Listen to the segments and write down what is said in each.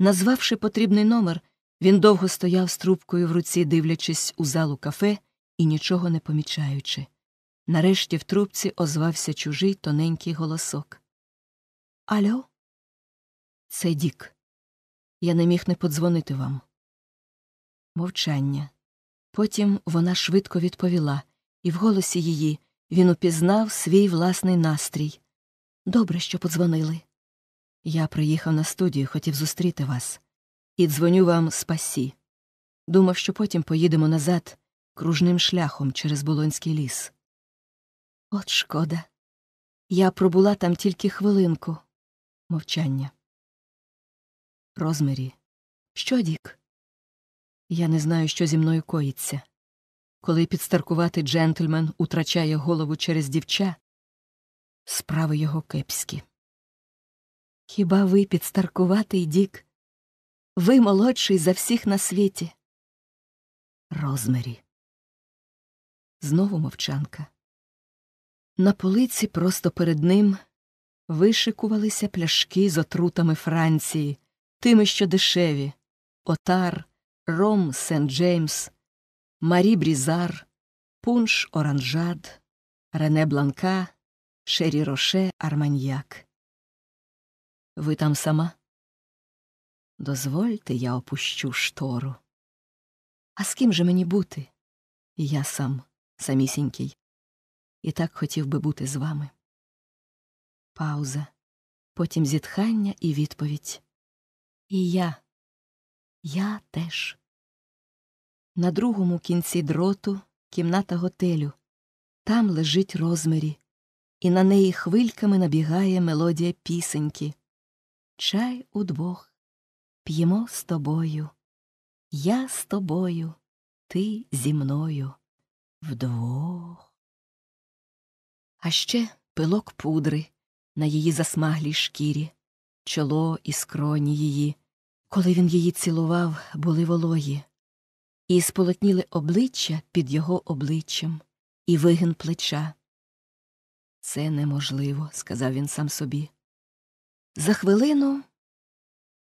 Назвавши потрібний номер, він довго стояв з трубкою в руці, дивлячись у залу кафе і нічого не помічаючи. Нарешті в трубці озвався чужий тоненький голосок. Альо? Це Дік. Я не міг не подзвонити вам. Мовчання. Потім вона швидко відповіла, і в голосі її він упізнав свій власний настрій. Добре, що подзвонили. Я приїхав на студію, хотів зустріти вас, і дзвоню вам спасі. Думав, що потім поїдемо назад кружним шляхом через Болонський ліс. От шкода. Я пробула там тільки хвилинку. Мовчання. Розмірі. Що, Дік? Я не знаю, що зі мною коїться. Коли підстаркуватий джентльмен утрачає голову через дівча, справи його кепські. Хіба ви підстаркуватий Дік? Ви молодший за всіх на світі. Розмері. Знову мовчанка. На полиці просто перед ним вишикувалися пляшки з отрутами Франції, тими, що дешеві отар, ром Сент Джеймс, Марі Брізар, Пунш Оранжад, Рене Бланка, Шері Роше Арманьяк. Ви там сама? Дозвольте, я опущу штору. А з ким же мені бути? Я сам, самісінький, і так хотів би бути з вами. Пауза, потім зітхання і відповідь. І я, я теж. На другому кінці дроту кімната готелю. Там лежить розмірі, і на неї хвильками набігає мелодія пісеньки. Чай удвох п'ємо з тобою, я з тобою, ти зі мною вдвох. А ще пилок пудри на її засмаглій шкірі, чоло і скроні її, коли він її цілував, були вологі, і сполотніли обличчя під його обличчям і вигин плеча. Це неможливо, сказав він сам собі. За хвилину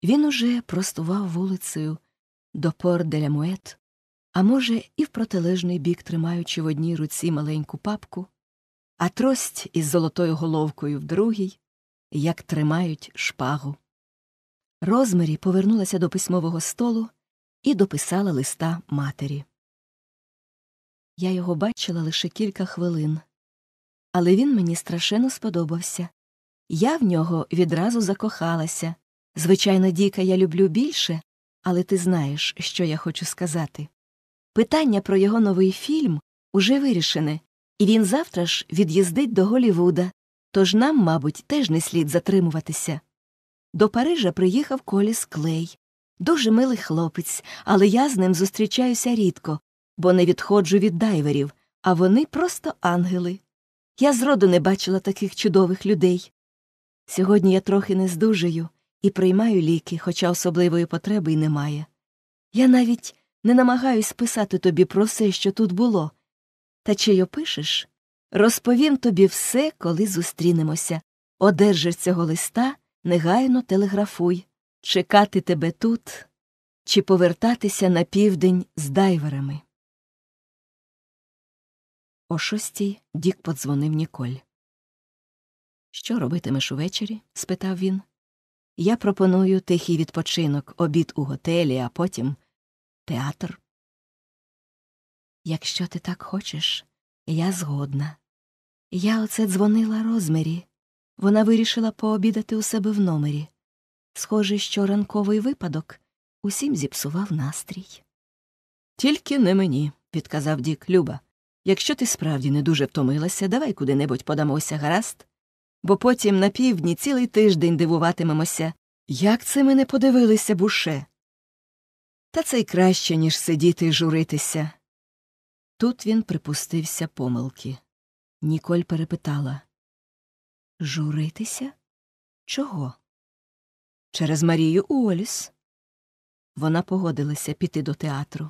він уже простував вулицею до пор де Мует, а може, і в протилежний бік, тримаючи в одній руці маленьку папку, а трость із золотою головкою в другій, як тримають шпагу. Розмарі повернулася до письмового столу і дописала листа матері. Я його бачила лише кілька хвилин, але він мені страшенно сподобався. Я в нього відразу закохалася. Звичайно, Діка я люблю більше, але ти знаєш, що я хочу сказати. Питання про його новий фільм уже вирішене, і він завтра ж від'їздить до Голівуда, тож нам, мабуть, теж не слід затримуватися. До Парижа приїхав Коліс Клей. Дуже милий хлопець, але я з ним зустрічаюся рідко, бо не відходжу від дайверів, а вони просто ангели. Я зроду не бачила таких чудових людей. Сьогодні я трохи не здужаю і приймаю ліки, хоча особливої потреби й немає. Я навіть не намагаюсь писати тобі про все, що тут було. Та чи й опишеш? Розповім тобі все, коли зустрінемося. Одержиш цього листа, негайно телеграфуй, чекати тебе тут чи повертатися на південь з дайверами. О шостій Дік подзвонив Ніколь. Що робитимеш увечері? спитав він. Я пропоную тихий відпочинок, обід у готелі, а потім театр. Якщо ти так хочеш, я згодна. Я оце дзвонила розмірі. Вона вирішила пообідати у себе в номері. Схоже, що ранковий випадок усім зіпсував настрій. Тільки не мені, відказав Дік Люба. Якщо ти справді не дуже втомилася, давай куди небудь подамося гаразд бо потім на півдні цілий тиждень дивуватимемося, як це ми не подивилися буше. Та це й краще, ніж сидіти і журитися. Тут він припустився помилки. Ніколь перепитала Журитися? Чого? Через Марію Уоліс. Вона погодилася піти до театру.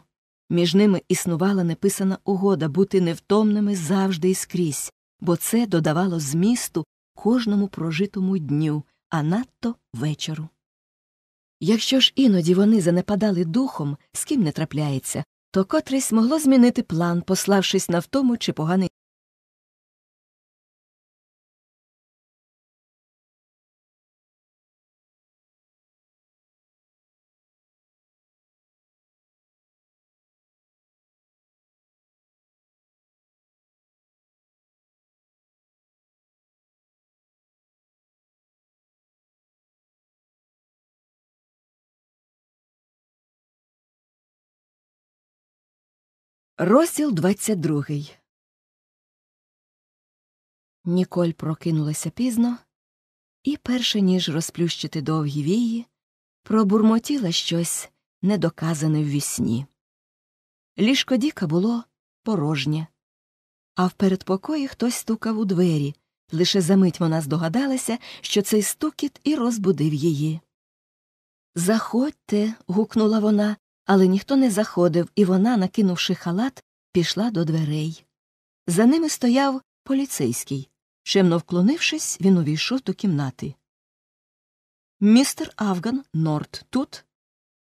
Між ними існувала неписана угода бути невтомними завжди і скрізь, бо це додавало змісту кожному прожитому дню, а надто вечору. Якщо ж іноді вони занепадали духом, з ким не трапляється, то котрись могло змінити план, пославшись на втому чи поганий Розділ 22 Ніколь прокинулася пізно і, перше ніж розплющити довгі вії, пробурмотіла щось недоказане в вісні. Ліжко Діка було порожнє, а в передпокої хтось стукав у двері. Лише за мить вона здогадалася, що цей стукіт і розбудив її. Заходьте. гукнула вона, але ніхто не заходив, і вона, накинувши халат, пішла до дверей. За ними стояв поліцейський. Чемно вклонившись, він увійшов до кімнати. Містер Афган Норт тут.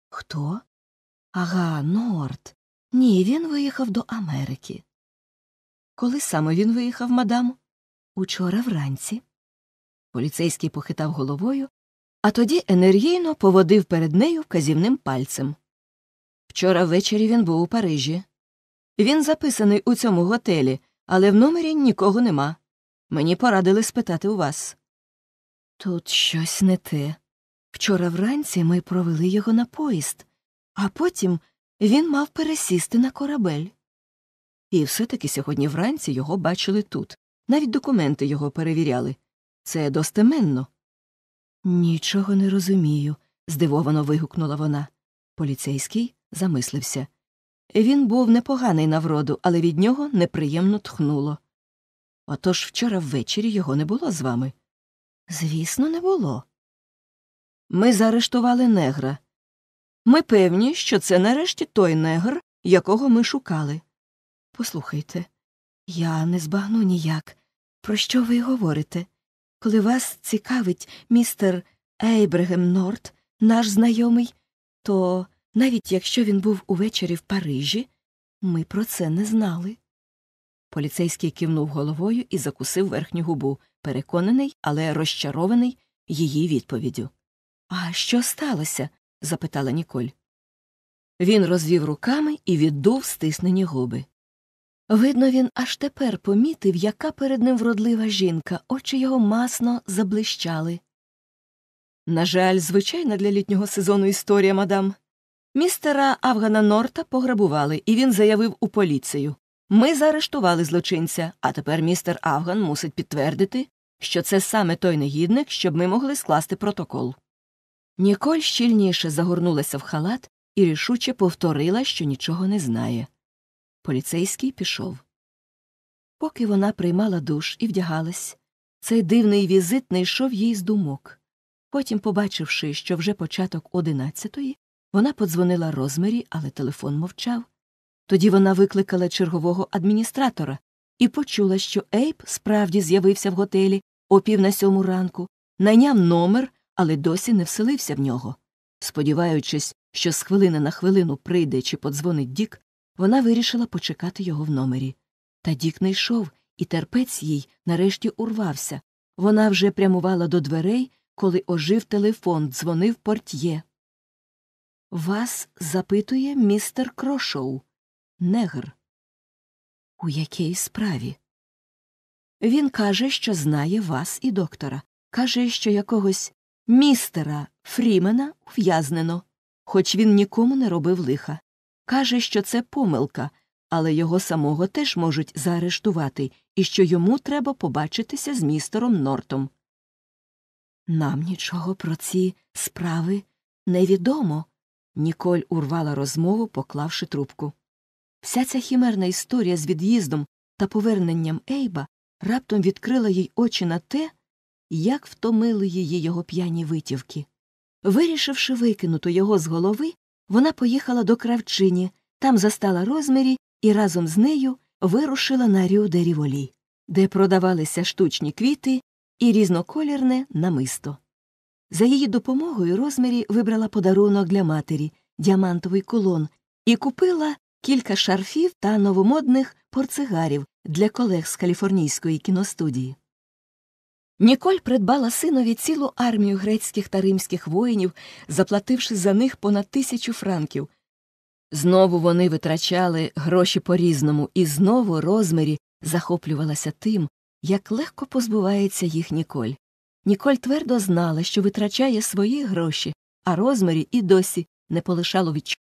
Хто? Ага, Норт. Ні, він виїхав до Америки. Коли саме він виїхав, мадам? Учора вранці. Поліцейський похитав головою, а тоді енергійно поводив перед нею вказівним пальцем. Вчора ввечері він був у Парижі. Він записаний у цьому готелі, але в номері нікого нема. Мені порадили спитати у вас. Тут щось не те. Вчора вранці ми провели його на поїзд, а потім він мав пересісти на корабель. І все таки сьогодні вранці його бачили тут. Навіть документи його перевіряли. Це достеменно. Нічого не розумію, здивовано вигукнула вона. Поліцейський замислився. Він був непоганий на вроду, але від нього неприємно тхнуло. Отож вчора ввечері його не було з вами. Звісно, не було. Ми заарештували негра. Ми певні, що це нарешті той негр, якого ми шукали. Послухайте, я не збагну ніяк. Про що ви говорите? Коли вас цікавить містер Ейбрегем Норт, наш знайомий, то навіть якщо він був увечері в Парижі, ми про це не знали. Поліцейський кивнув головою і закусив верхню губу, переконаний, але розчарований її відповіддю. А що сталося? запитала Ніколь. Він розвів руками і віддув стиснені губи. Видно, він аж тепер помітив, яка перед ним вродлива жінка, очі його масно заблищали. На жаль, звичайна для літнього сезону історія, мадам. Містера Авгана Норта пограбували, і він заявив у поліцію Ми заарештували злочинця, а тепер містер Авган мусить підтвердити, що це саме той негідник, щоб ми могли скласти протокол. Ніколь щільніше загорнулася в халат і рішуче повторила, що нічого не знає. Поліцейський пішов. Поки вона приймала душ і вдягалась, цей дивний візит не йшов їй з думок. Потім, побачивши, що вже початок одинадцятої, вона подзвонила розмірі, але телефон мовчав. Тоді вона викликала чергового адміністратора і почула, що Ейп справді з'явився в готелі о пів на сьому ранку, найняв номер, але досі не вселився в нього. Сподіваючись, що з хвилини на хвилину прийде чи подзвонить Дік, вона вирішила почекати його в номері. Та Дік не йшов, і терпець їй нарешті урвався. Вона вже прямувала до дверей, коли ожив телефон, дзвонив портьє. Вас запитує містер Крошоу, негр. У якій справі? Він каже, що знає вас і доктора. Каже, що якогось містера Фрімена ув'язнено, хоч він нікому не робив лиха. Каже, що це помилка, але його самого теж можуть заарештувати і що йому треба побачитися з містером Нортом. Нам нічого про ці справи невідомо. Ніколь урвала розмову, поклавши трубку. Вся ця хімерна історія з від'їздом та поверненням Ейба раптом відкрила їй очі на те, як втомили її його п'яні витівки. Вирішивши викинути його з голови, вона поїхала до кравчині, там застала розмірі і разом з нею вирушила на рю де ріволі, де продавалися штучні квіти і різноколірне намисто. За її допомогою розмірі вибрала подарунок для матері діамантовий кулон, і купила кілька шарфів та новомодних порцигарів для колег з каліфорнійської кіностудії. Ніколь придбала синові цілу армію грецьких та римських воїнів, заплативши за них понад тисячу франків. Знову вони витрачали гроші по різному, і знову розмірі захоплювалася тим, як легко позбувається їх Ніколь. Ніколь твердо знала, що витрачає свої гроші, а розмарі і досі не полишало відчуття.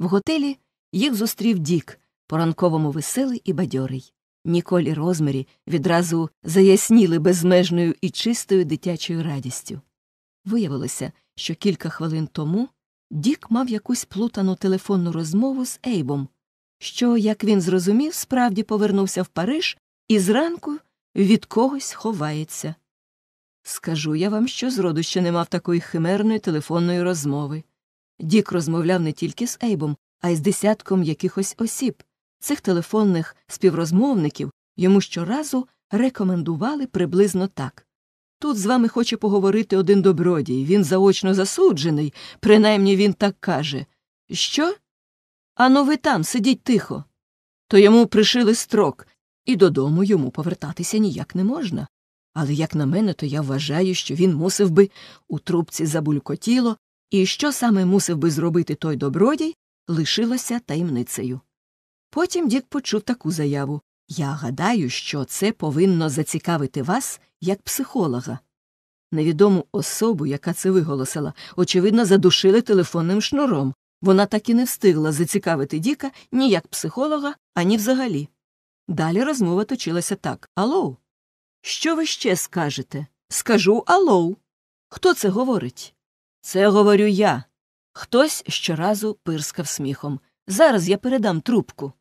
В готелі їх зустрів Дік, поранковому веселий і бадьорий. Ніколь і розмірі відразу заясніли безмежною і чистою дитячою радістю. Виявилося, що кілька хвилин тому Дік мав якусь плутану телефонну розмову з Ейбом, що, як він зрозумів, справді повернувся в Париж і зранку від когось ховається. Скажу я вам, що зроду ще не мав такої химерної телефонної розмови. Дік розмовляв не тільки з Ейбом, а й з десятком якихось осіб. Цих телефонних співрозмовників йому щоразу рекомендували приблизно так. Тут з вами хоче поговорити один добродій, він заочно засуджений, принаймні він так каже. Що? Ану, ви там, сидіть тихо. То йому пришили строк, і додому йому повертатися ніяк не можна. Але, як на мене, то я вважаю, що він мусив би у трубці забулькотіло, і що саме мусив би зробити той добродій, лишилося таємницею. Потім Дік почув таку заяву Я гадаю, що це повинно зацікавити вас як психолога. Невідому особу, яка це виголосила, очевидно, задушили телефонним шнуром. Вона так і не встигла зацікавити Діка ні як психолога, ані взагалі. Далі розмова точилася так Алоу. Що ви ще скажете? Скажу алоу. Хто це говорить? Це говорю я. Хтось щоразу пирскав сміхом. Зараз я передам трубку.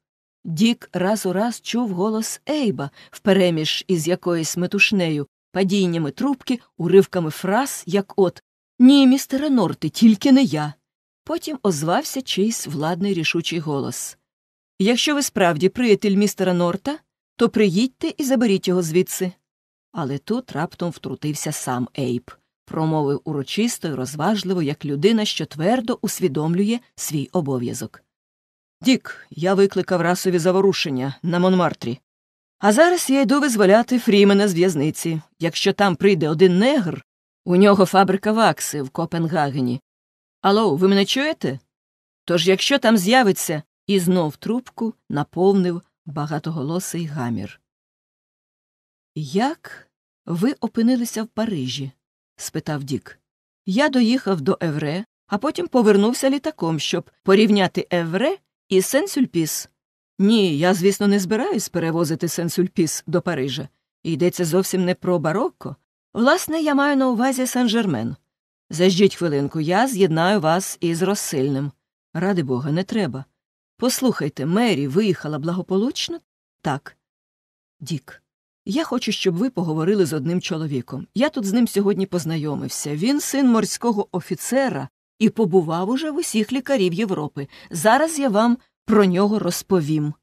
Дік раз у раз чув голос Ейба, впереміж із якоюсь метушнею, падіннями трубки, уривками фраз, як от Ні, містере Норти, тільки не я. Потім озвався чийсь владний рішучий голос. Якщо ви справді приятель містера Норта, то приїдьте і заберіть його звідси. Але тут раптом втрутився сам Ейб промовив урочисто й розважливо, як людина, що твердо усвідомлює свій обов'язок. Дік, я викликав расові заворушення на Монмартрі. А зараз я йду визволяти Фрімена з в'язниці. Якщо там прийде один негр, у нього фабрика вакси в Копенгагені. Алло, ви мене чуєте? Тож, якщо там з'явиться, і знов трубку наповнив багатоголосий гамір. Як ви опинилися в Парижі? спитав Дік. Я доїхав до Евре, а потім повернувся літаком, щоб порівняти Евре і Сен-Сюльпіс. Ні, я, звісно, не збираюсь перевозити Сен-Сюльпіс до Парижа. Йдеться зовсім не про барокко. Власне, я маю на увазі Сен-Жермен. Заждіть хвилинку, я з'єднаю вас із розсильним. Ради бога, не треба. Послухайте, Мері виїхала благополучно? Так. Дік. Я хочу, щоб ви поговорили з одним чоловіком. Я тут з ним сьогодні познайомився. Він син морського офіцера і побував уже в усіх лікарів Європи. Зараз я вам про нього розповім.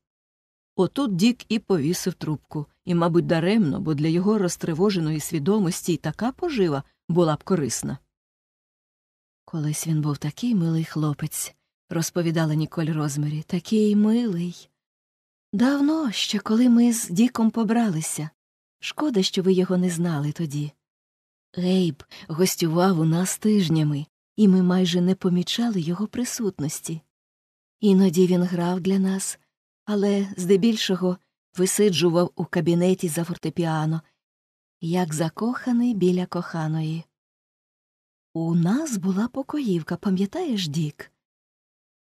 Отут Дік і повісив трубку, і, мабуть, даремно, бо для його розтривоженої свідомості й така пожива була б корисна. Колись він був такий милий хлопець, розповідала Ніколь Розмері, такий милий. Давно ще, коли ми з Діком побралися. Шкода, що ви його не знали тоді. Гейб гостював у нас тижнями, і ми майже не помічали його присутності. Іноді він грав для нас, але здебільшого висиджував у кабінеті за фортепіано, як закоханий біля коханої. У нас була покоївка, пам'ятаєш, Дік?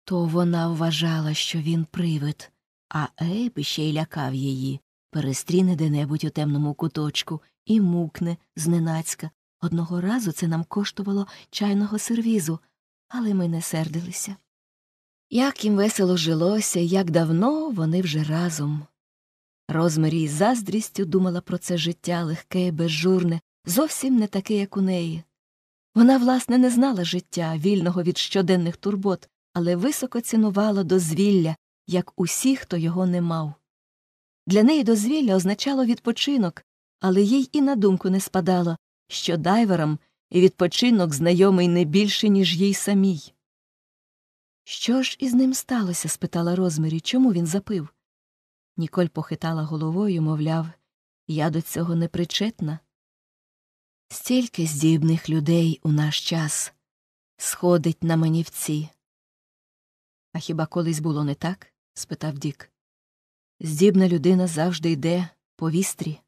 То вона вважала, що він привид а Ейб ще й лякав її, перестріне де-небудь у темному куточку і мукне зненацька. Одного разу це нам коштувало чайного сервізу, але ми не сердилися. Як їм весело жилося, як давно вони вже разом. Розмарі з заздрістю думала про це життя легке, і безжурне, зовсім не таке, як у неї. Вона, власне, не знала життя, вільного від щоденних турбот, але високо цінувала дозвілля, як усі, хто його не мав. Для неї дозвілля означало відпочинок, але їй і на думку не спадало, що дайверам відпочинок знайомий не більше, ніж їй самій. Що ж із ним сталося? спитала Розмері, чому він запив. Ніколь похитала головою, мовляв, я до цього не причетна. Стільки здібних людей у наш час сходить на манівці. А хіба колись було не так? спитав Дік. Здібна людина завжди йде по вістрі,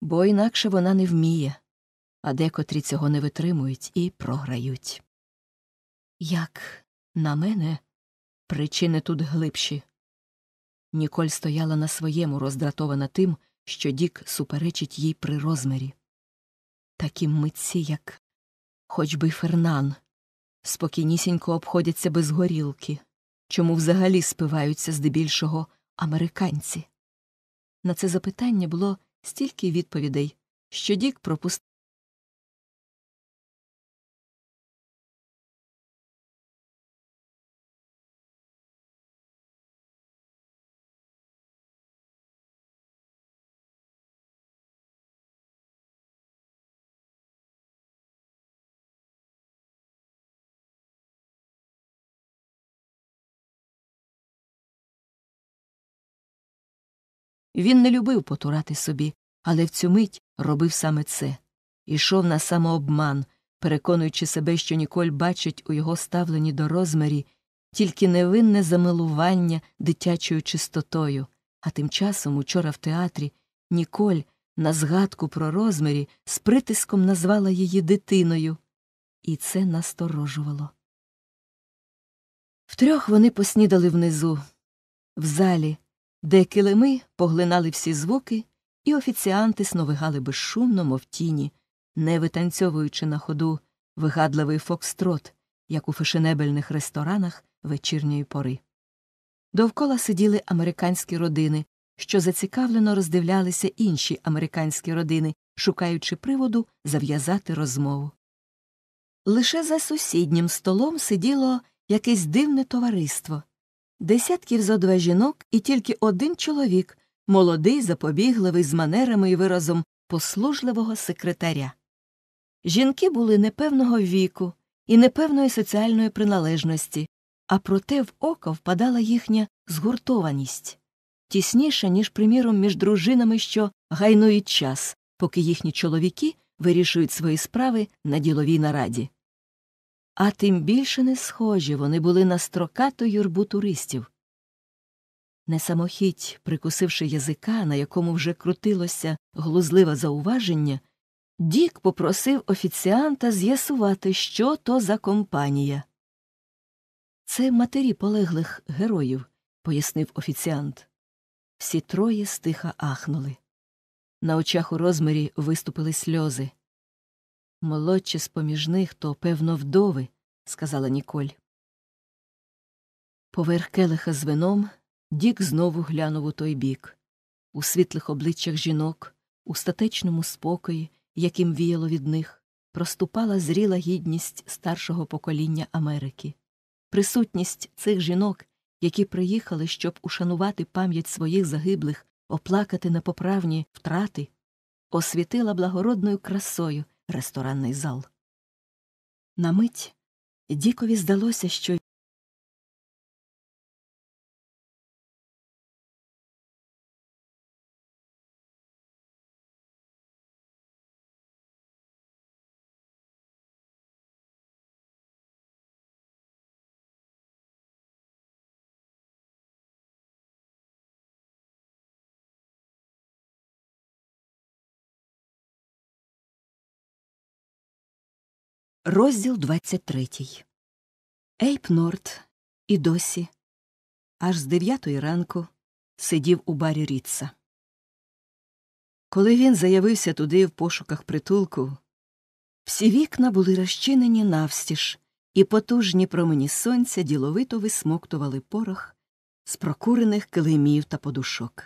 бо інакше вона не вміє, а декотрі цього не витримують і програють. Як на мене, причини тут глибші. Ніколь стояла на своєму, роздратована тим, що Дік суперечить їй при розмірі. Такі митці, як хоч би Фернан, спокійнісінько обходяться без горілки чому взагалі спиваються здебільшого американці. На це запитання було стільки відповідей, що Дік пропустив. Він не любив потурати собі, але в цю мить робив саме це. Ішов на самообман, переконуючи себе, що Ніколь бачить у його ставленні до розмірі тільки невинне замилування дитячою чистотою, а тим часом учора в театрі Ніколь на згадку про розмірі з притиском назвала її дитиною, і це насторожувало. Втрьох вони поснідали внизу, в залі де килими поглинали всі звуки, і офіціанти сновигали безшумно, мов тіні, не витанцьовуючи на ходу вигадливий фокстрот, як у фешенебельних ресторанах вечірньої пори. Довкола сиділи американські родини, що зацікавлено роздивлялися інші американські родини, шукаючи приводу зав'язати розмову. Лише за сусіднім столом сиділо якесь дивне товариство десятків зо два жінок і тільки один чоловік, молодий, запобігливий з манерами і виразом послужливого секретаря. Жінки були непевного віку і непевної соціальної приналежності, а проте в око впадала їхня згуртованість тісніша, ніж, приміром, між дружинами, що гайнують час, поки їхні чоловіки вирішують свої справи на діловій нараді а тим більше не схожі вони були на строкату юрбу туристів. Не прикусивши язика, на якому вже крутилося глузливе зауваження, Дік попросив офіціанта з'ясувати, що то за компанія. Це матері полеглих героїв, пояснив офіціант. Всі троє стиха ахнули. На очах у розмірі виступили сльози. Молодші з поміж них то, певно, вдови, сказала Ніколь. Поверх келиха з вином Дік знову глянув у той бік. У світлих обличчях жінок, у статечному спокої, яким віяло від них, проступала зріла гідність старшого покоління Америки. Присутність цих жінок, які приїхали, щоб ушанувати пам'ять своїх загиблих, оплакати непоправні втрати, освітила благородною красою ресторанний зал. На мить Дікові здалося, що Розділ 23. Ейп Норт і досі аж з дев'ятої ранку сидів у барі Рітса. Коли він заявився туди в пошуках притулку, всі вікна були розчинені навстіж, і потужні промені сонця діловито висмоктували порох з прокурених килимів та подушок.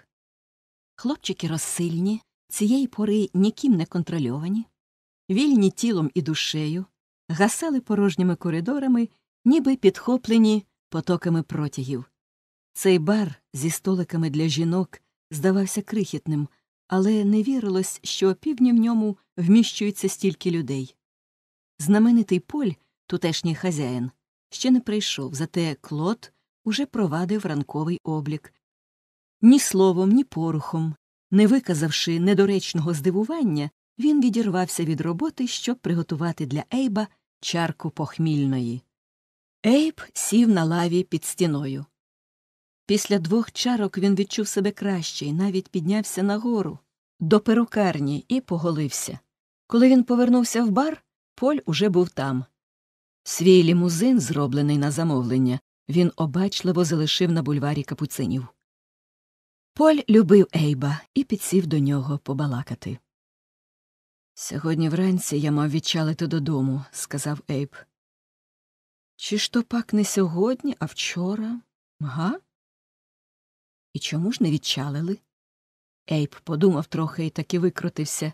Хлопчики розсильні, цієї пори ніким не контрольовані, вільні тілом і душею гасали порожніми коридорами, ніби підхоплені потоками протягів. Цей бар зі столиками для жінок здавався крихітним, але не вірилось, що півдні в ньому вміщується стільки людей. Знаменитий поль, тутешній хазяїн, ще не прийшов, зате Клод уже провадив ранковий облік. Ні словом, ні порухом, не виказавши недоречного здивування, він відірвався від роботи, щоб приготувати для Ейба чарку похмільної. Ейп сів на лаві під стіною. Після двох чарок він відчув себе краще і навіть піднявся нагору, до перукарні і поголився. Коли він повернувся в бар, Поль уже був там. Свій лімузин, зроблений на замовлення, він обачливо залишив на бульварі капуцинів. Поль любив Ейба і підсів до нього побалакати. Сьогодні вранці я мав відчалити додому, сказав Ейб. Чи ж то пак не сьогодні, а вчора? Га? І чому ж не відчалили? Ейп подумав трохи і таки викрутився.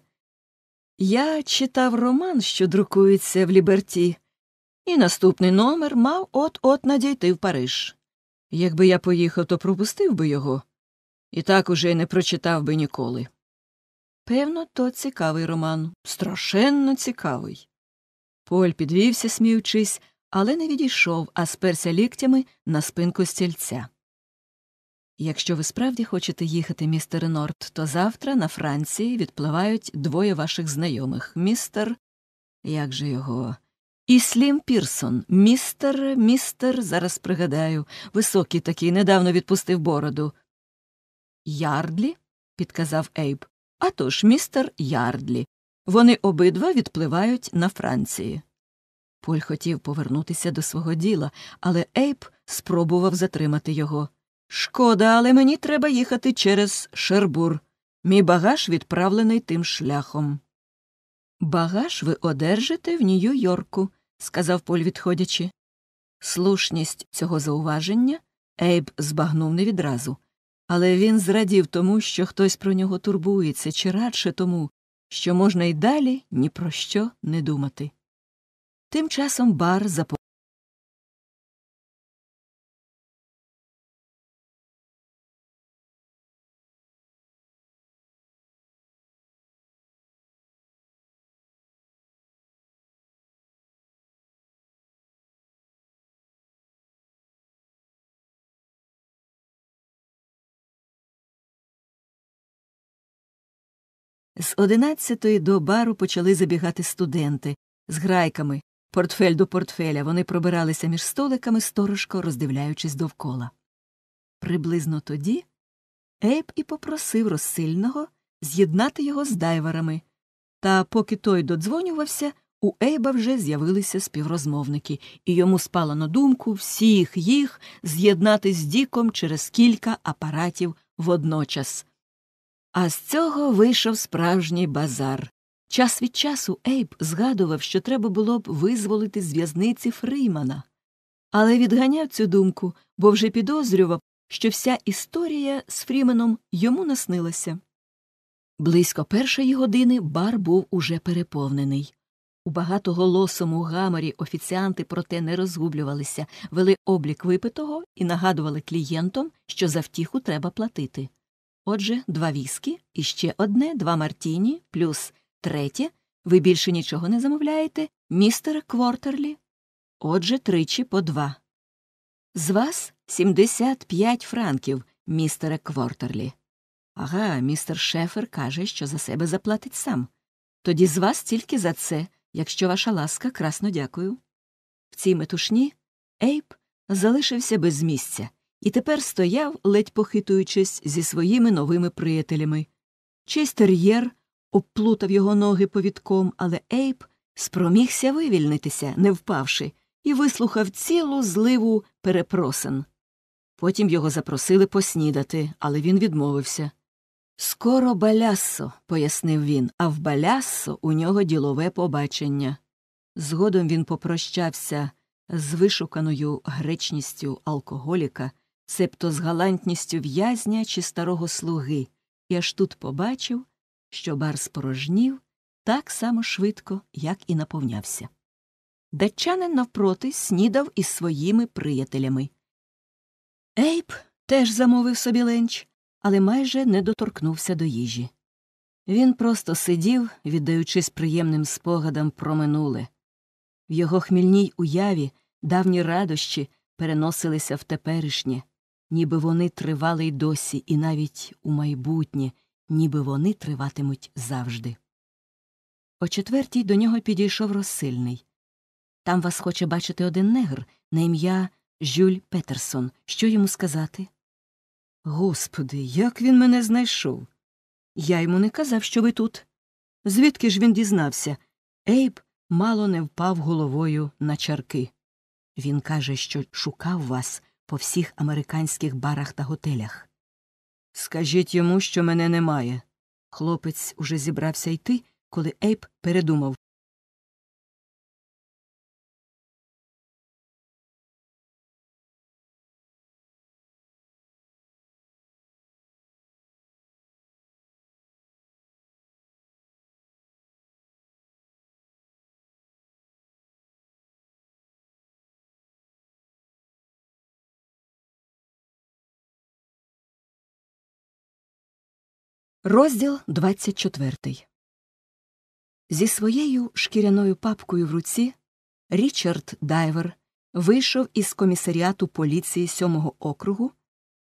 Я читав роман, що друкується в Ліберті, і наступний номер мав от-от надійти в Париж. Якби я поїхав, то пропустив би його і так уже не прочитав би ніколи. Певно, то цікавий роман, страшенно цікавий. Поль підвівся, сміючись, але не відійшов, а сперся ліктями на спинку стільця. Якщо ви справді хочете їхати, містер Норт, то завтра на Франції відпливають двоє ваших знайомих містер. Як же його? І Слім Пірсон, містер, містер, зараз пригадаю, високий такий недавно відпустив бороду. Ярдлі? підказав Ейб а тож містер Ярдлі. Вони обидва відпливають на Франції. Поль хотів повернутися до свого діла, але Ейп спробував затримати його. Шкода, але мені треба їхати через Шербур. Мій багаж відправлений тим шляхом. Багаж ви одержите в Нью-Йорку, сказав Поль, відходячи. Слушність цього зауваження Ейб збагнув не відразу але він зрадів тому, що хтось про нього турбується, чи радше тому, що можна й далі ні про що не думати. Тим часом бар заповнив. З одинадцятої до бару почали забігати студенти з грайками. Портфель до портфеля вони пробиралися між столиками, сторожко роздивляючись довкола. Приблизно тоді Ейп і попросив розсильного з'єднати його з дайверами. Та поки той додзвонювався, у Ейба вже з'явилися співрозмовники, і йому спало на думку всіх їх з'єднати з Діком через кілька апаратів водночас. А з цього вийшов справжній базар. Час від часу Ейб згадував, що треба було б визволити з в'язниці Фреймана. але відганяв цю думку, бо вже підозрював, що вся історія з Фріменом йому наснилася. Близько першої години бар був уже переповнений. У багатоголосому гаморі офіціанти проте не розгублювалися, вели облік випитого і нагадували клієнтам, що за втіху треба платити. Отже, два віскі і ще одне, два мартіні, плюс третє. Ви більше нічого не замовляєте, містер Квортерлі. Отже, тричі по два. З вас 75 франків, містере Квортерлі. Ага, містер Шефер каже, що за себе заплатить сам. Тоді з вас тільки за це, якщо ваша ласка, красно дякую. В цій метушні Ейп залишився без місця і тепер стояв, ледь похитуючись, зі своїми новими приятелями. Честер'єр обплутав його ноги повідком, але Ейп спромігся вивільнитися, не впавши, і вислухав цілу зливу перепросин. Потім його запросили поснідати, але він відмовився. Скоро балясо, пояснив він, а в балясо у нього ділове побачення. Згодом він попрощався з вишуканою гречністю алкоголіка себто з галантністю в'язня чи старого слуги, і аж тут побачив, що бар спорожнів так само швидко, як і наповнявся. Датчанин навпроти снідав із своїми приятелями. Ейп теж замовив собі ленч, але майже не доторкнувся до їжі. Він просто сидів, віддаючись приємним спогадам про минуле. В його хмільній уяві давні радощі переносилися в теперішнє ніби вони тривали й досі, і навіть у майбутнє, ніби вони триватимуть завжди. О четвертій до нього підійшов розсильний. Там вас хоче бачити один негр на ім'я Жюль Петерсон. Що йому сказати? Господи, як він мене знайшов. Я йому не казав, що ви тут. Звідки ж він дізнався? Ейб мало не впав головою на чарки. Він каже, що шукав вас, по всіх американських барах та готелях. Скажіть йому, що мене немає. Хлопець уже зібрався йти, коли Ейп передумав Розділ 24 Зі своєю шкіряною папкою в руці Річард Дайвер вийшов із комісаріату поліції сьомого округу,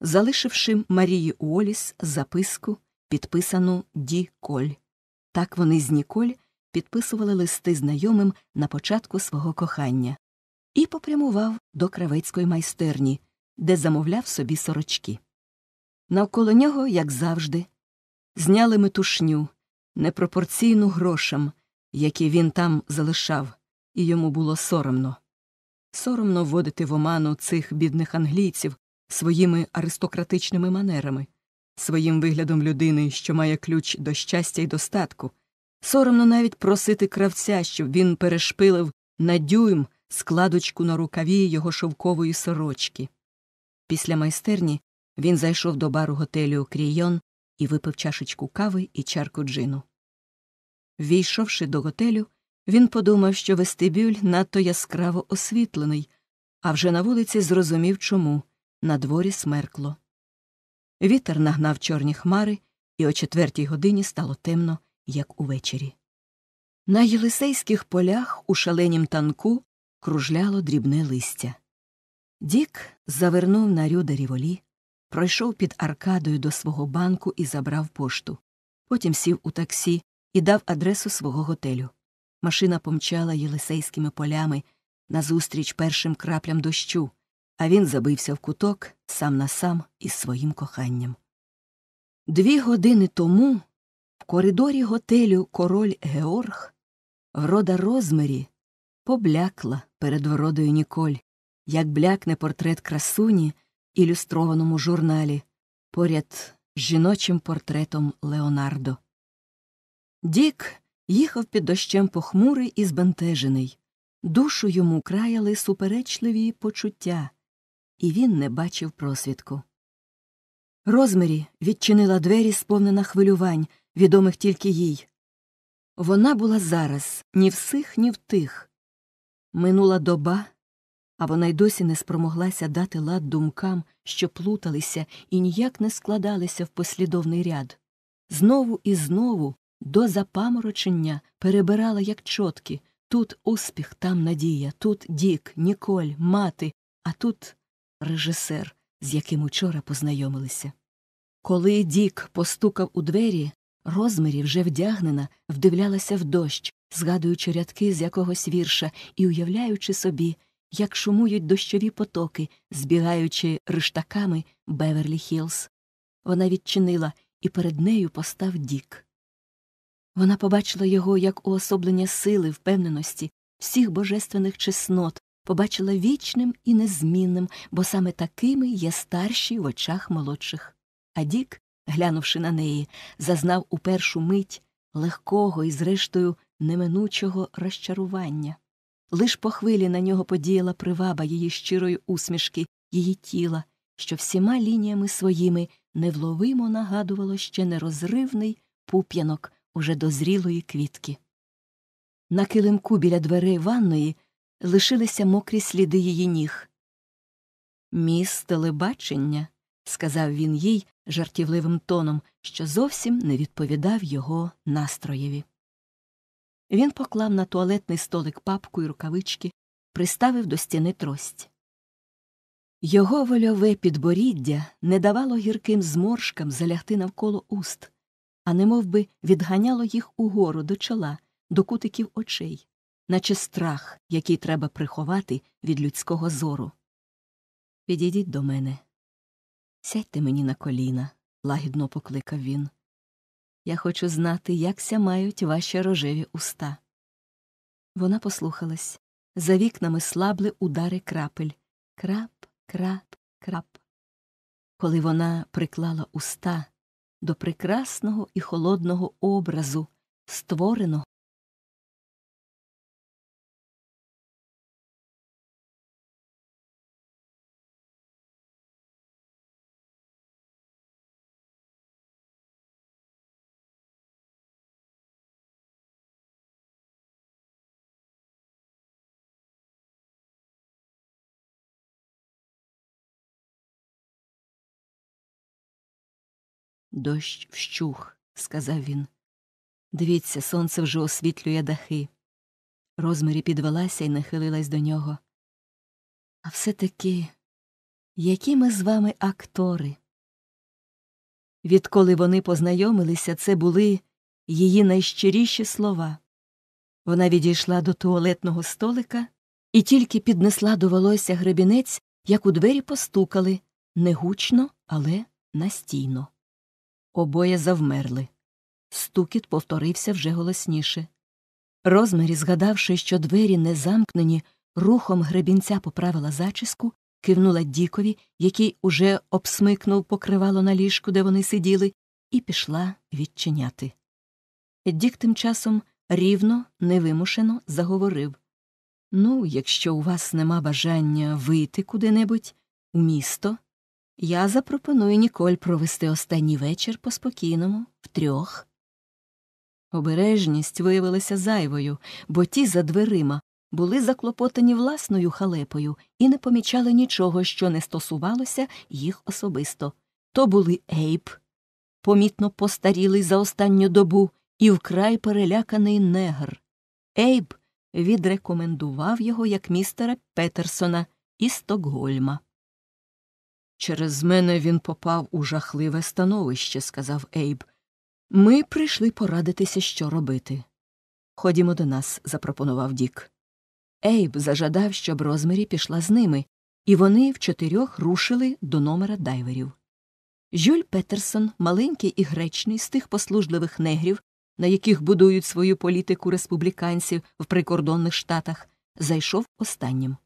залишивши Марії Уоліс записку, підписану Ді Коль. Так вони з Ніколь підписували листи знайомим на початку свого кохання і попрямував до кравецької майстерні, де замовляв собі сорочки. Навколо нього, як завжди, Зняли метушню, непропорційну грошам, які він там залишав, і йому було соромно. Соромно вводити в оману цих бідних англійців своїми аристократичними манерами, своїм виглядом людини, що має ключ до щастя і достатку, соромно навіть просити кравця, щоб він перешпилив на дюйм складочку на рукаві його шовкової сорочки. Після майстерні він зайшов до бару готелю Крійон і випив чашечку кави і чарку джину. Війшовши до готелю, він подумав, що вестибюль надто яскраво освітлений, а вже на вулиці зрозумів, чому На дворі смеркло. Вітер нагнав чорні хмари, і о четвертій годині стало темно, як увечері. На єлисейських полях у шаленім танку кружляло дрібне листя. Дік завернув на рюда волі пройшов під аркадою до свого банку і забрав пошту. Потім сів у таксі і дав адресу свого готелю. Машина помчала єлисейськими полями назустріч першим краплям дощу, а він забився в куток сам на сам із своїм коханням. Дві години тому в коридорі готелю король Георг врода Розмері поблякла перед вродою Ніколь, як блякне портрет красуні, ілюстрованому журналі поряд з жіночим портретом Леонардо. Дік їхав під дощем похмурий і збентежений. Душу йому краяли суперечливі почуття, і він не бачив просвідку. Розмері відчинила двері, сповнена хвилювань, відомих тільки їй. Вона була зараз ні в сих, ні в тих. Минула доба, а вона й досі не спромоглася дати лад думкам, що плуталися і ніяк не складалися в послідовний ряд. Знову і знову до запаморочення перебирала як чотки тут успіх, там надія, тут Дік, Ніколь, мати, а тут режисер, з яким учора познайомилися. Коли Дік постукав у двері, розмірі вже вдягнена, вдивлялася в дощ, згадуючи рядки з якогось вірша і уявляючи собі, як шумують дощові потоки, збігаючи рештаками Беверлі Хілз. Вона відчинила, і перед нею постав Дік. Вона побачила його як уособлення сили, впевненості, всіх божественних чеснот, побачила вічним і незмінним, бо саме такими є старші в очах молодших. А Дік, глянувши на неї, зазнав у першу мить легкого і, зрештою, неминучого розчарування. Лиш по хвилі на нього подіяла приваба її щирої усмішки, її тіла, що всіма лініями своїми невловимо нагадувало ще нерозривний пуп'янок уже дозрілої квітки. На килимку біля дверей ванної лишилися мокрі сліди її ніг. Міс телебачення, сказав він їй жартівливим тоном, що зовсім не відповідав його настроєві. Він поклав на туалетний столик папку і рукавички, приставив до стіни трость. Його вольове підборіддя не давало гірким зморшкам залягти навколо уст, а немов би відганяло їх угору до чола, до кутиків очей, наче страх, який треба приховати від людського зору. Підійдіть до мене. Сядьте мені на коліна, лагідно покликав він. Я хочу знати, як сямають ваші рожеві уста. Вона послухалась. За вікнами слабли удари крапель. Крап, крап, крап. Коли вона приклала уста до прекрасного і холодного образу, створеного Дощ вщух, сказав він. Дивіться, сонце вже освітлює дахи. Розмарі підвелася і нахилилась до нього. А все таки, які ми з вами актори? Відколи вони познайомилися, це були її найщиріші слова. Вона відійшла до туалетного столика і тільки піднесла до волосся гребінець, як у двері постукали негучно, але настійно. Обоє завмерли. Стукіт повторився вже голосніше. Розмарі, згадавши, що двері не замкнені, рухом гребінця поправила зачіску, кивнула Дікові, який уже обсмикнув покривало на ліжку, де вони сиділи, і пішла відчиняти. Дік тим часом рівно, невимушено заговорив Ну, якщо у вас нема бажання вийти куди-небудь, у місто, я запропоную Ніколь провести останній вечір по спокійному, втрьох. Обережність виявилася зайвою, бо ті за дверима були заклопотані власною халепою і не помічали нічого, що не стосувалося їх особисто. То були Ейп, помітно постарілий за останню добу і вкрай переляканий негр. Ейп відрекомендував його як містера Петерсона із Стокгольма. Через мене він попав у жахливе становище, сказав Ейб. Ми прийшли порадитися, що робити. Ходімо до нас, запропонував Дік. Ейб зажадав, щоб Розмері пішла з ними, і вони вчотирьох рушили до номера дайверів. Жюль Петерсон, маленький і гречний з тих послужливих негрів, на яких будують свою політику республіканців в прикордонних штатах, зайшов останнім.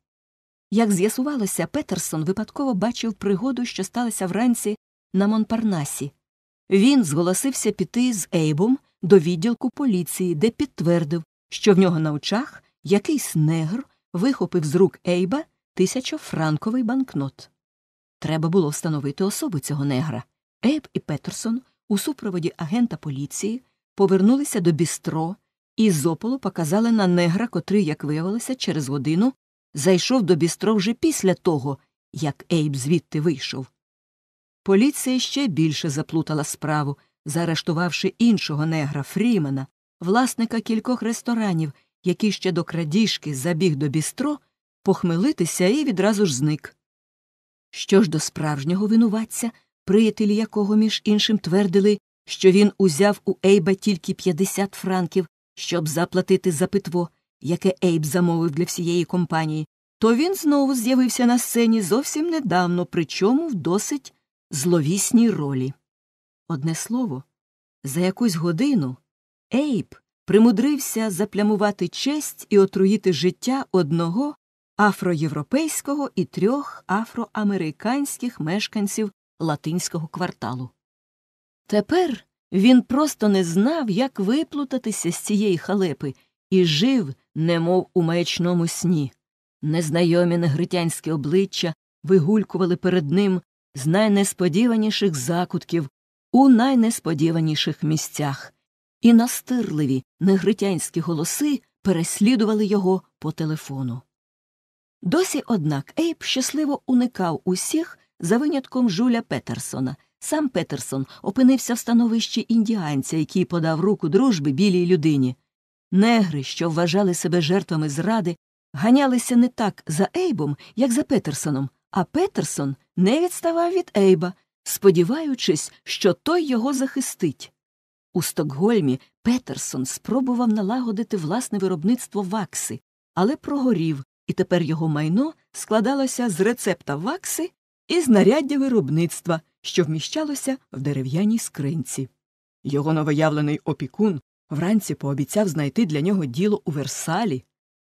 Як з'ясувалося, Петерсон випадково бачив пригоду, що сталася вранці на Монпарнасі. Він зголосився піти з Ейбом до відділку поліції, де підтвердив, що в нього на очах якийсь негр вихопив з рук Ейба тисячофранковий банкнот. Треба було встановити особу цього негра. Ейб і Петерсон у супроводі агента поліції повернулися до бістро і з опалу показали на негра, котрий, як виявилося, через годину зайшов до бістро вже після того, як Ейб звідти вийшов. Поліція ще більше заплутала справу, заарештувавши іншого негра Фрімена, власника кількох ресторанів, який ще до крадіжки забіг до бістро, похмелитися і відразу ж зник. Що ж до справжнього винуватця, приятелі якого між іншим твердили, що він узяв у Ейба тільки 50 франків, щоб заплатити за питво, яке Ейб замовив для всієї компанії, то він знову з'явився на сцені зовсім недавно, причому в досить зловісній ролі. Одне слово, за якусь годину Ейб примудрився заплямувати честь і отруїти життя одного афроєвропейського і трьох афроамериканських мешканців латинського кварталу. Тепер він просто не знав, як виплутатися з цієї халепи і жив, немов у маячному сні. Незнайомі негритянські обличчя вигулькували перед ним з найнесподіваніших закутків у найнесподіваніших місцях, і настирливі негритянські голоси переслідували його по телефону. Досі, однак, Ейп щасливо уникав усіх за винятком Жуля Петерсона. Сам Петерсон опинився в становищі індіанця, який подав руку дружби білій людині. Негри, що вважали себе жертвами зради, ганялися не так за Ейбом, як за Петерсоном, а Петерсон не відставав від Ейба, сподіваючись, що той його захистить. У Стокгольмі Петерсон спробував налагодити власне виробництво вакси, але прогорів, і тепер його майно складалося з рецепта вакси і знаряддя виробництва, що вміщалося в дерев'яній скринці. Його новоявлений опікун Вранці пообіцяв знайти для нього діло у Версалі.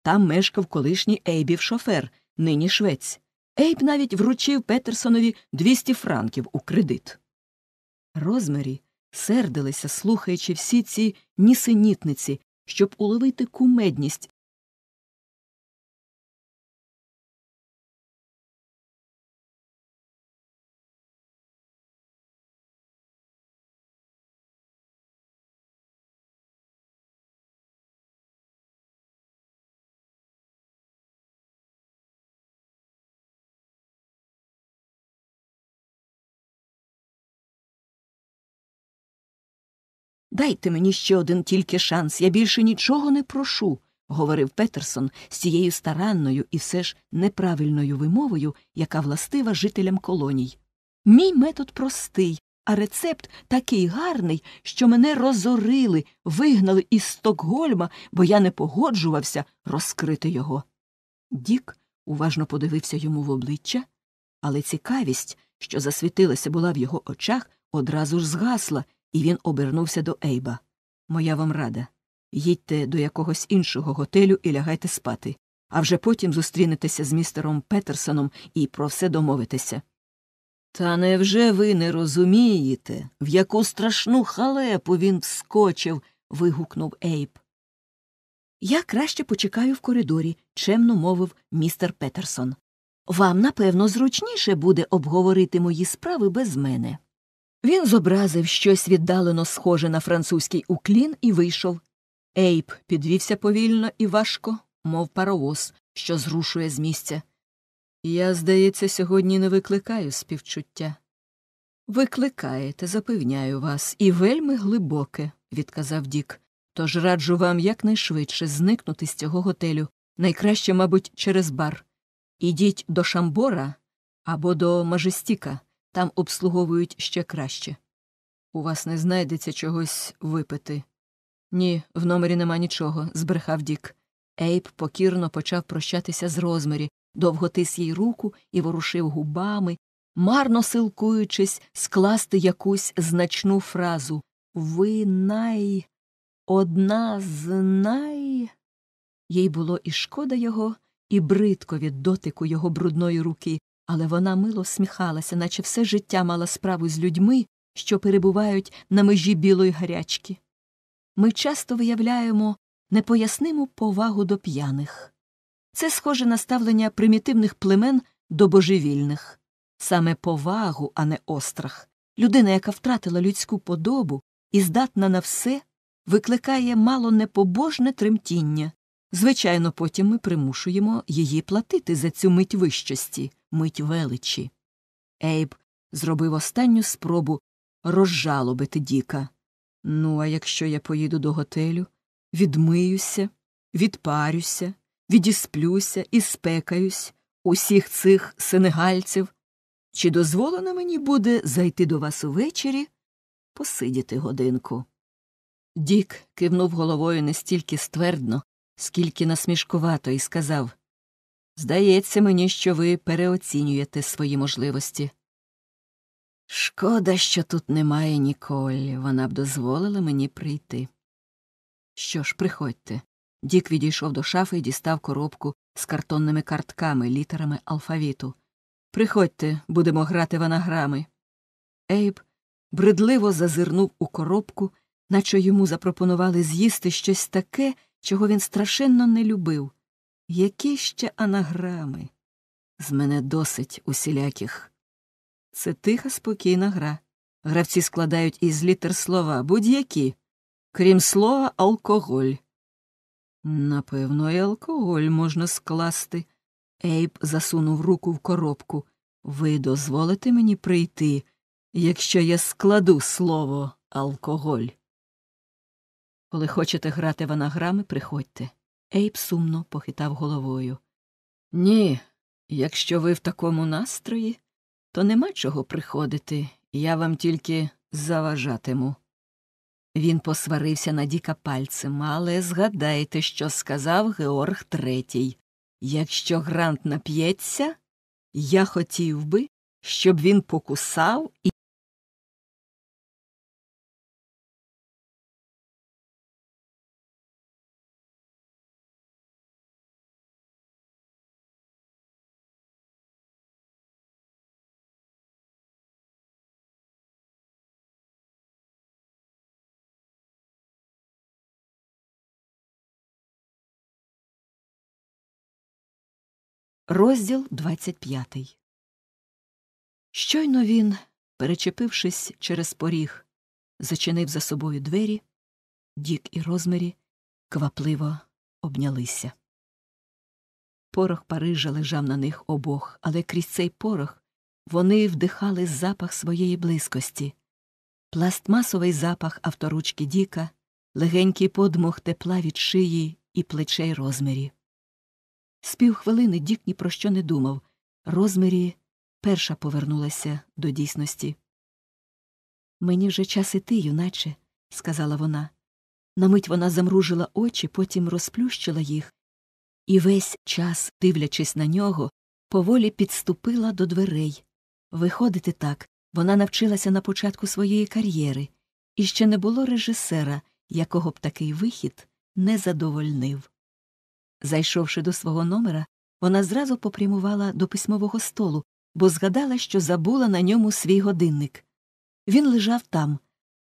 Там мешкав колишній Ейбів шофер, нині швець. Ейб навіть вручив Петерсонові 200 франків у кредит. Розмері сердилися, слухаючи всі ці нісенітниці, щоб уловити кумедність Дайте мені ще один тільки шанс, я більше нічого не прошу, говорив Петерсон з цією старанною і все ж неправильною вимовою, яка властива жителям колоній. Мій метод простий, а рецепт такий гарний, що мене розорили, вигнали із Стокгольма, бо я не погоджувався розкрити його. Дік уважно подивився йому в обличчя, але цікавість, що засвітилася була в його очах, одразу ж згасла і він обернувся до Ейба. Моя вам рада. Їдьте до якогось іншого готелю і лягайте спати, а вже потім зустрінетеся з містером Петерсоном і про все домовитеся. Та невже ви не розумієте, в яку страшну халепу він вскочив? вигукнув Ейб. Я краще почекаю в коридорі, чемно мовив містер Петерсон. Вам, напевно, зручніше буде обговорити мої справи без мене. Він зобразив щось віддалено схоже на французький уклін і вийшов. Ейп підвівся повільно і важко, мов паровоз, що зрушує з місця. Я, здається, сьогодні не викликаю співчуття. Викликаєте, запевняю вас, і вельми глибоке, відказав Дік. Тож раджу вам якнайшвидше зникнути з цього готелю, найкраще, мабуть, через бар. Ідіть до Шамбора або до Мажестіка. Там обслуговують ще краще. У вас не знайдеться чогось випити. Ні, в номері нема нічого, збрехав Дік. Ейп покірно почав прощатися з розмарі, довго тис їй руку і ворушив губами, марно силкуючись скласти якусь значну фразу Ви най. одна з най. Їй було і шкода його, і бридко від дотику його брудної руки, але вона мило сміхалася, наче все життя мала справу з людьми, що перебувають на межі білої гарячки. Ми часто виявляємо непоясниму повагу до п'яних. Це схоже на ставлення примітивних племен до божевільних, саме повагу, а не острах. Людина, яка втратила людську подобу і здатна на все, викликає мало непобожне тремтіння. Звичайно, потім ми примушуємо її платити за цю мить вищості, мить величі. Ейб зробив останню спробу розжалобити Діка. Ну, а якщо я поїду до готелю, відмиюся, відпарюся, відісплюся і спекаюсь усіх цих сенегальців, чи дозволено мені буде зайти до вас увечері, посидіти годинку? Дік кивнув головою не стільки ствердно, скільки насмішкувато, і сказав Здається мені, що ви переоцінюєте свої можливості. Шкода, що тут немає Ніколі. Вона б дозволила мені прийти. Що ж, приходьте. Дік відійшов до шафи і дістав коробку з картонними картками, літерами алфавіту. Приходьте, будемо грати в анаграми. Ейб бредливо зазирнув у коробку, наче йому запропонували з'їсти щось таке, чого він страшенно не любив. Які ще анаграми? З мене досить усіляких. Це тиха, спокійна гра. Гравці складають із літер слова будь-які, крім слова, алкоголь. Напевно, і алкоголь можна скласти. Ейб засунув руку в коробку. Ви дозволите мені прийти, якщо я складу слово алкоголь. Коли хочете грати в анаграми, приходьте. Ейб сумно похитав головою. Ні, якщо ви в такому настрої, то нема чого приходити, я вам тільки заважатиму. Він посварився на Діка пальцем, але згадайте, що сказав Георг Третій. Якщо грант нап'ється, я хотів би, щоб він покусав і. Розділ 25 Щойно він, перечепившись через поріг, зачинив за собою двері, Дік і розмірі квапливо обнялися. Порох Парижа лежав на них обох, але крізь цей порох вони вдихали запах своєї близькості, пластмасовий запах авторучки Діка, легенький подмух тепла від шиї і плечей розмірі. З півхвилини Дік ні про що не думав. Розмірі перша повернулася до дійсності. Мені вже час іти, юначе, сказала вона. На мить вона замружила очі, потім розплющила їх, і весь час, дивлячись на нього, поволі підступила до дверей. Виходити так, вона навчилася на початку своєї кар'єри, і ще не було режисера, якого б такий вихід не задовольнив. Зайшовши до свого номера, вона зразу попрямувала до письмового столу, бо згадала, що забула на ньому свій годинник. Він лежав там.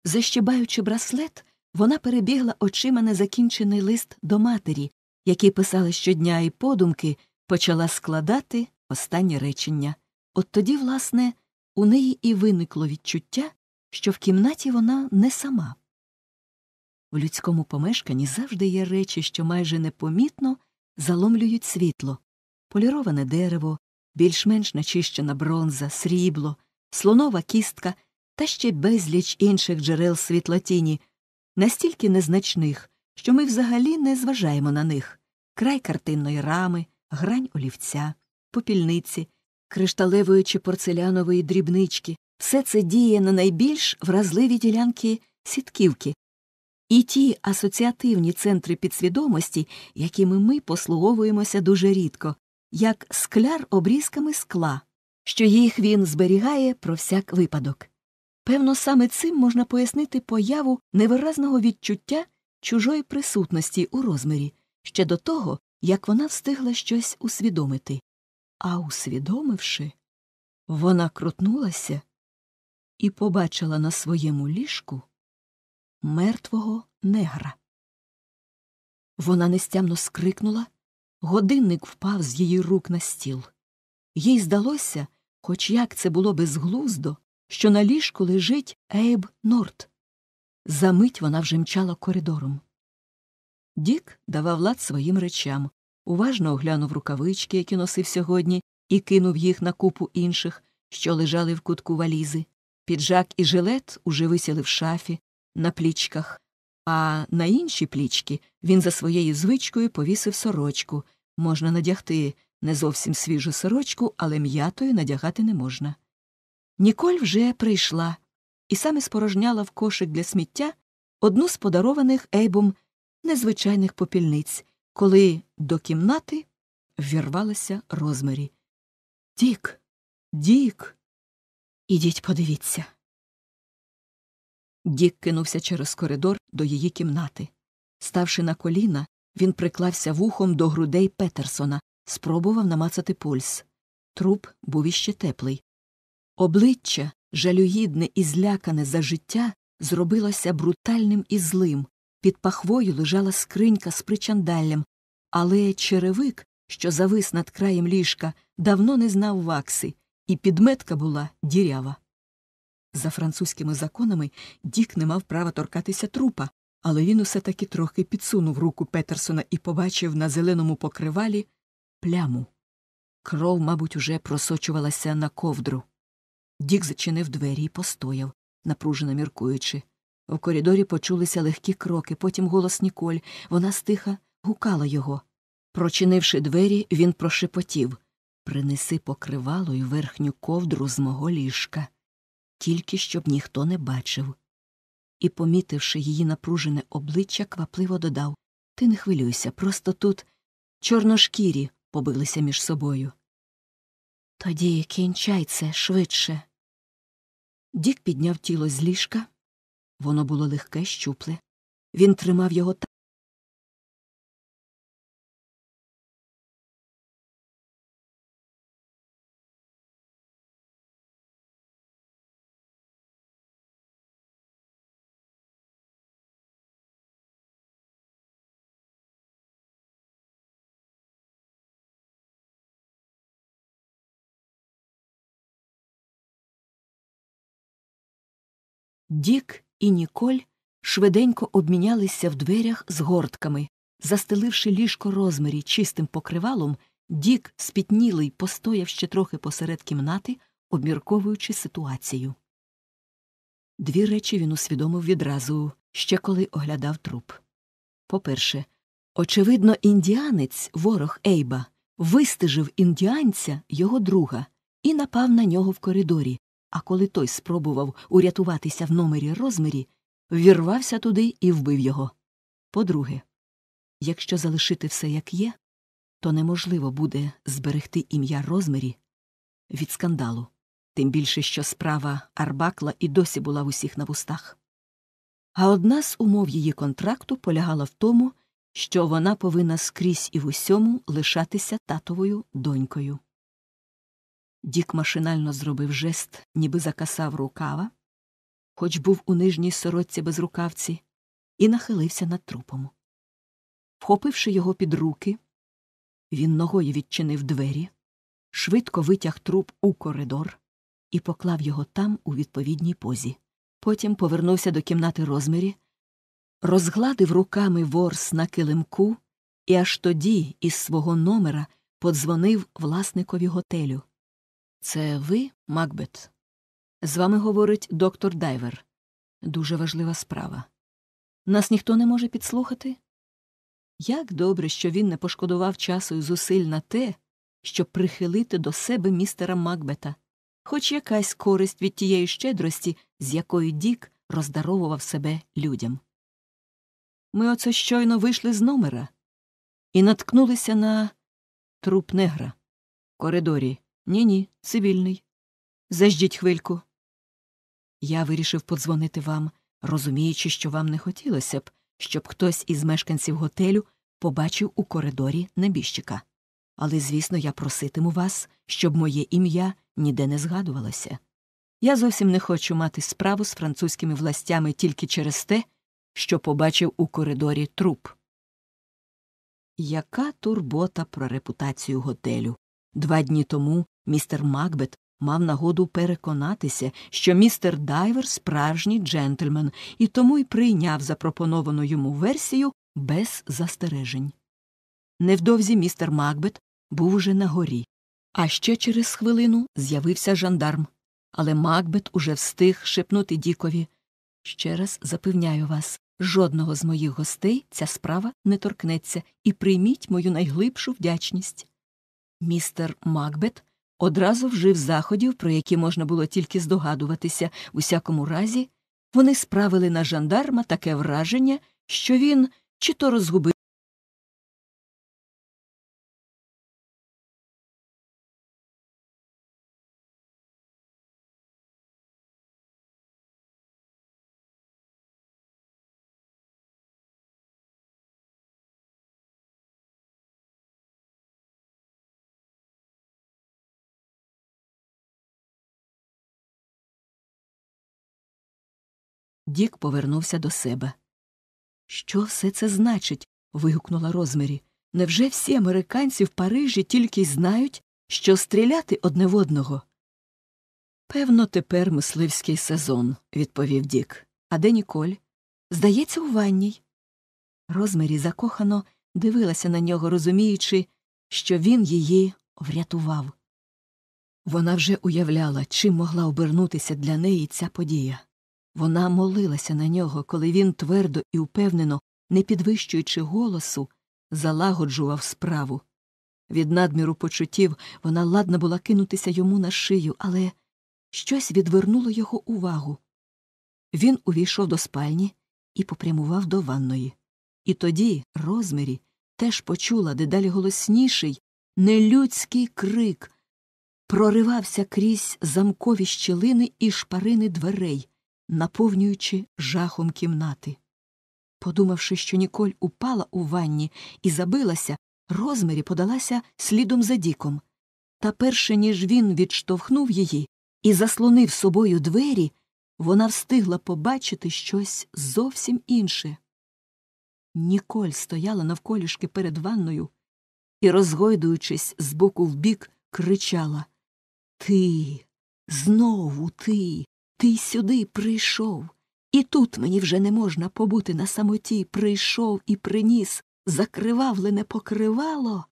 Защебаючи браслет, вона перебігла очима незакінчений лист до матері, який писала щодня і подумки, почала складати останні речення. От тоді, власне, у неї і виникло відчуття, що в кімнаті вона не сама. У людському помешканні завжди є речі, що майже непомітно заломлюють світло, поліроване дерево, більш-менш начищена бронза, срібло, слонова кістка та ще безліч інших джерел світлотіні, настільки незначних, що ми взагалі не зважаємо на них край картинної рами, грань олівця, попільниці, кришталевої чи порцелянової дрібнички. Все це діє на найбільш вразливі ділянки сітківки, і ті асоціативні центри підсвідомості, якими ми послуговуємося дуже рідко, як скляр обрізками скла, що їх він зберігає про всяк випадок. Певно, саме цим можна пояснити появу невиразного відчуття чужої присутності у розмірі ще до того, як вона встигла щось усвідомити. А усвідомивши, вона крутнулася і побачила на своєму ліжку мертвого негра. Вона нестямно скрикнула, годинник впав з її рук на стіл. Їй здалося, хоч як це було безглуздо, що на ліжку лежить Ейб Норт. Замить вона вже мчала коридором. Дік давав лад своїм речам, уважно оглянув рукавички, які носив сьогодні, і кинув їх на купу інших, що лежали в кутку валізи. Піджак і жилет уже висіли в шафі, на плічках, а на інші плічки він за своєю звичкою повісив сорочку. Можна надягти не зовсім свіжу сорочку, але м'ятою надягати не можна. Ніколь вже прийшла і саме спорожняла в кошик для сміття одну з подарованих ейбом незвичайних попільниць, коли до кімнати ввірвалася розмарі. Дік, Дік, ідіть подивіться. Дік кинувся через коридор до її кімнати. Ставши на коліна, він приклався вухом до грудей Петерсона, спробував намацати пульс. Труп був іще теплий. Обличчя, жалюгідне і злякане за життя, зробилося брутальним і злим. Під пахвою лежала скринька з причандаллям, але черевик, що завис над краєм ліжка, давно не знав вакси, і підметка була дірява. За французькими законами Дік не мав права торкатися трупа, але він усе таки трохи підсунув руку Петерсона і побачив на зеленому покривалі пляму. Кров, мабуть, уже просочувалася на ковдру. Дік зачинив двері і постояв, напружено міркуючи. В коридорі почулися легкі кроки, потім голос Ніколь. Вона стиха гукала його. Прочинивши двері, він прошепотів Принеси покривало й верхню ковдру з мого ліжка тільки щоб ніхто не бачив. І, помітивши її напружене обличчя, квапливо додав Ти не хвилюйся, просто тут чорношкірі побилися між собою. Тоді кінчай це швидше. Дік підняв тіло з ліжка. Воно було легке, щупле. Він тримав його так, Дік і Ніколь швиденько обмінялися в дверях з гортками. Застеливши ліжко розмірі чистим покривалом, Дік, спітнілий, постояв ще трохи посеред кімнати, обмірковуючи ситуацію. Дві речі він усвідомив відразу, ще коли оглядав труп. По перше, очевидно, індіанець, ворог Ейба, вистежив індіанця, його друга, і напав на нього в коридорі, а коли той спробував урятуватися в номері розмірі, ввірвався туди і вбив його. По-друге, якщо залишити все як є, то неможливо буде зберегти ім'я розмірі від скандалу, тим більше, що справа Арбакла і досі була в усіх на вустах. А одна з умов її контракту полягала в тому, що вона повинна скрізь і в усьому лишатися татовою донькою. Дік машинально зробив жест, ніби закасав рукава, хоч був у нижній сорочці без рукавці, і нахилився над трупом. Вхопивши його під руки, він ногою відчинив двері, швидко витяг труп у коридор і поклав його там у відповідній позі. Потім повернувся до кімнати розмірі, розгладив руками ворс на килимку і аж тоді із свого номера подзвонив власникові готелю. Це ви, Макбет? З вами говорить доктор Дайвер. Дуже важлива справа. Нас ніхто не може підслухати? Як добре, що він не пошкодував часу і зусиль на те, щоб прихилити до себе містера Макбета, хоч якась користь від тієї щедрості, з якою Дік роздаровував себе людям. Ми оце щойно вийшли з номера і наткнулися на труп негра в коридорі ні, ні, цивільний. Заждіть хвильку. Я вирішив подзвонити вам, розуміючи, що вам не хотілося б, щоб хтось із мешканців готелю побачив у коридорі небіжчика. Але, звісно, я проситиму вас, щоб моє ім'я ніде не згадувалося. Я зовсім не хочу мати справу з французькими властями тільки через те, що побачив у коридорі труп. Яка турбота про репутацію готелю? Два дні тому містер Макбет мав нагоду переконатися, що містер Дайвер справжній джентльмен, і тому й прийняв запропоновану йому версію без застережень. Невдовзі містер Макбет був уже на горі. А ще через хвилину з'явився жандарм. Але Макбет уже встиг шепнути Дікові. Ще раз запевняю вас, жодного з моїх гостей ця справа не торкнеться, і прийміть мою найглибшу вдячність. Містер Макбет одразу вжив заходів, про які можна було тільки здогадуватися, в усякому разі, вони справили на жандарма таке враження, що він чи то розгубив. Дік повернувся до себе. Що все це значить? вигукнула Розмері. Невже всі американці в Парижі тільки й знають, що стріляти одне в одного? Певно, тепер мисливський сезон, відповів Дік. А де Ніколь? Здається, у ванній. Розмері закохано дивилася на нього, розуміючи, що він її врятував. Вона вже уявляла, чим могла обернутися для неї ця подія. Вона молилася на нього, коли він твердо і упевнено, не підвищуючи голосу, залагоджував справу. Від надміру почуттів вона ладна була кинутися йому на шию, але щось відвернуло його увагу. Він увійшов до спальні і попрямував до ванної. І тоді розмірі теж почула дедалі голосніший, нелюдський крик проривався крізь замкові щілини і шпарини дверей наповнюючи жахом кімнати. Подумавши, що Ніколь упала у ванні і забилася, розмірі подалася слідом за Діком. Та перше ніж він відштовхнув її і заслонив собою двері, вона встигла побачити щось зовсім інше. Ніколь стояла навколішки перед ванною і, розгойдуючись з боку в бік, кричала Ти, знову ти, ти сюди прийшов, і тут мені вже не можна побути на самоті, прийшов і приніс закривавлене покривало.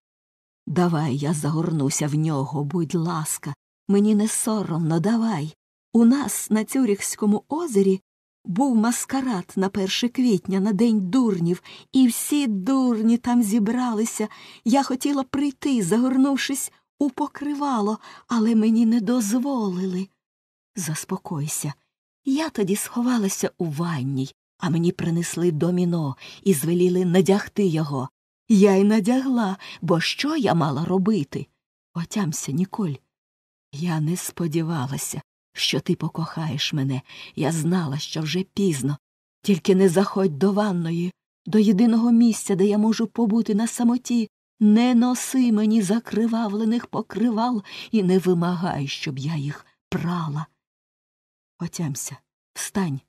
Давай я загорнуся в нього, будь ласка, мені не соромно, давай. У нас на Цюріхському озері був маскарад на 1 квітня, на день дурнів, і всі дурні там зібралися. Я хотіла прийти, загорнувшись у покривало, але мені не дозволили. Заспокойся. Я тоді сховалася у ванній, а мені принесли доміно і звеліли надягти його. Я й надягла, бо що я мала робити? Отямся, Ніколь. Я не сподівалася, що ти покохаєш мене. Я знала, що вже пізно. Тільки не заходь до ванної, до єдиного місця, де я можу побути на самоті. Не носи мені закривавлених покривал і не вимагай, щоб я їх прала. Отямся, встань.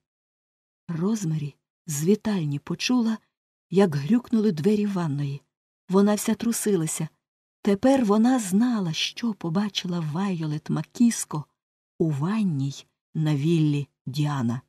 Розмарі з вітальні почула, як грюкнули двері ванної. Вона вся трусилася. Тепер вона знала, що побачила Вайолет Макіско у ванній на віллі Діана.